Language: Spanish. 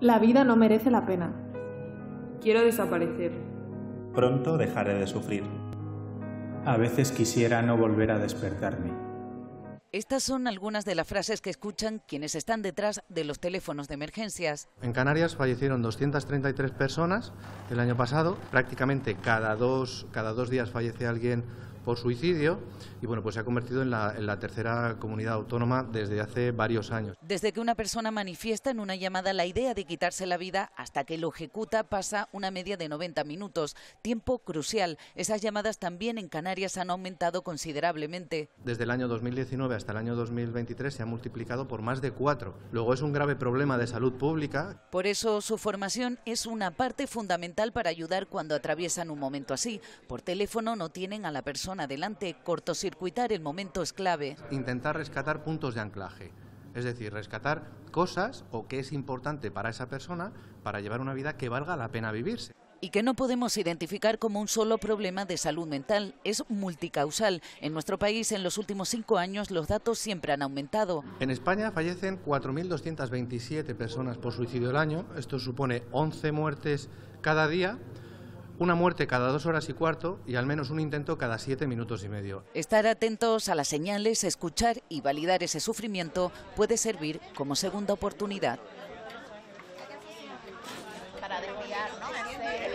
La vida no merece la pena. Quiero desaparecer. Pronto dejaré de sufrir. A veces quisiera no volver a despertarme. Estas son algunas de las frases que escuchan quienes están detrás de los teléfonos de emergencias. En Canarias fallecieron 233 personas el año pasado. Prácticamente cada dos, cada dos días fallece alguien por suicidio y bueno, pues se ha convertido en la, en la, tercera comunidad autónoma desde hace varios años. Desde que una persona manifiesta en una llamada la idea de quitarse la vida hasta que lo ejecuta pasa una media de 90 minutos, tiempo crucial. Esas llamadas también en Canarias han aumentado considerablemente. Desde el año 2019 hasta el año 2023 se ha multiplicado por más de cuatro. Luego es un grave problema de salud pública. Por eso su formación es una parte fundamental para ayudar cuando atraviesan un momento así. Por teléfono no tienen a la persona adelante cortocircuitar el momento es clave. Intentar rescatar puntos de anclaje, es decir, rescatar cosas o que es importante para esa persona para llevar una vida que valga la pena vivirse y que no podemos identificar como un solo problema de salud mental. Es multicausal. En nuestro país, en los últimos cinco años, los datos siempre han aumentado. En España fallecen 4.227 personas por suicidio al año. Esto supone 11 muertes cada día una muerte cada dos horas y cuarto y al menos un intento cada siete minutos y medio. Estar atentos a las señales, escuchar y validar ese sufrimiento puede servir como segunda oportunidad. Para ¿no?